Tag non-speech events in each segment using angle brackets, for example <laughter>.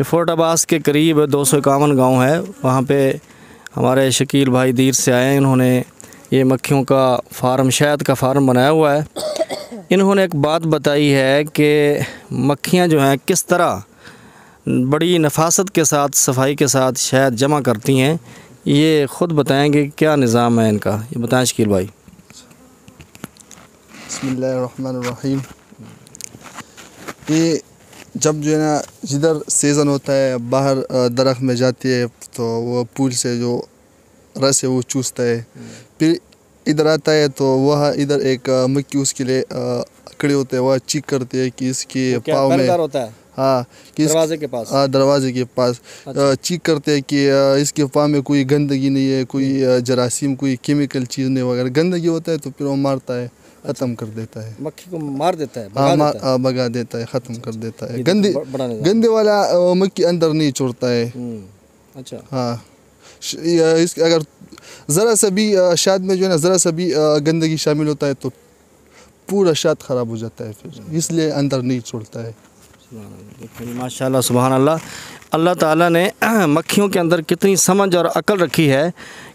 ये फोर्ट आबास के करीब दो सौ इक्यावन गाँव है वहाँ पे हमारे शकील भाई दीर से आए इन्होंने ये मक्खियों का फार्म शहद का फार्म बनाया हुआ है इन्होंने एक बात बताई है कि मक्खियाँ जो हैं किस तरह बड़ी नफासत के साथ सफाई के साथ शहद जमा करती हैं ये ख़ुद बताएंगे क्या निज़ाम है इनका ये बताएं शकील भाई बसमीम ये जब जो है ना जिधर सीज़न होता है बाहर दरख्त में जाती है तो वो पुल से जो रस है वो चूसता है फिर इधर आता है तो वह इधर एक मक्की उसके लिए खड़े होते हैं वह चीख करते हैं कि इसके पाँव में होता है हाँ दरवाजे के पास हाँ दरवाजे के पास अच्छा। चीक करते हैं कि इसके फार्म में कोई गंदगी नहीं है कोई हम्म। जरासीम कोई केमिकल चीज़ नहीं वगैरह गंदगी होता है तो फिर वो मारता है ख़त्म कर देता है मक्खी को मार देता है हाँ मार हाँ भगा देता है ख़त्म अच्छा, कर अच्छा। देता है गंदे गंदे वाला मक्खी अंदर नहीं छोड़ता है हम्म, अच्छा हाँ इस अगर ज़रा सा भी शाद में जो है ना ज़रा सा भी गंदगी शामिल होता है तो पूरा शाद ख़राब हो जाता है फिर हम्म। इसलिए अंदर नहीं छोड़ता है देखिए माशाल्लाह सुबहान अल्लाह अल्लाह ताला ने <clears throat> मक्खियों के अंदर कितनी समझ और अकल रखी है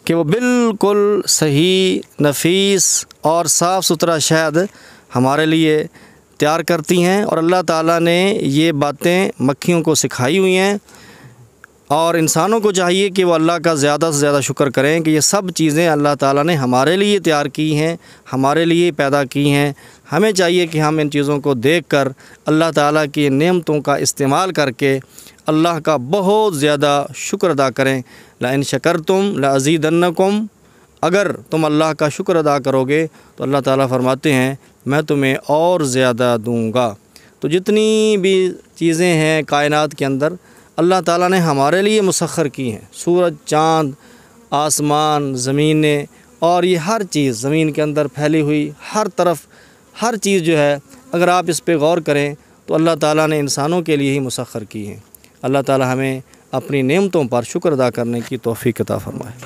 कि वो बिल्कुल सही नफीस और साफ़ सुथरा शहद हमारे लिए तैयार करती हैं और अल्लाह ताला ने ये बातें मक्खियों को सिखाई हुई हैं और इंसानों को चाहिए कि वो अल्लाह का ज़्यादा से ज़्यादा शुक्र करें कि ये सब चीज़ें अल्लाह ताला ने हमारे लिए तैयार की हैं हमारे लिए पैदा की हैं हमें चाहिए कि हम इन चीज़ों को देख कर अल्लाह ताली की नेमतों का इस्तेमाल करके अल्लाह का बहुत ज़्यादा शुक्र अदा करें ला इन शकर तुम ला अजीदन्नकुम अगर तुम अल्लाह का शुक्र अदा करोगे तो अल्लाह ताला फरमाते हैं मैं तुम्हें और ज़्यादा दूँगा तो जितनी भी चीज़ें हैं कायनात के अंदर अल्लाह ताला ने हमारे लिए मुसखर की हैं सूरज चाँद आसमान ज़मीनें और ये हर चीज़ ज़मीन के अंदर फैली हुई हर तरफ हर चीज़ जो है अगर आप इस पर गौर करें तो अल्लाह ताला ने इंसानों के लिए ही मुसखर की हैं अल्लाह ताला हमें अपनी नेमतों पर शुक्र अदा करने की तोफ़ी कता फ़रमाए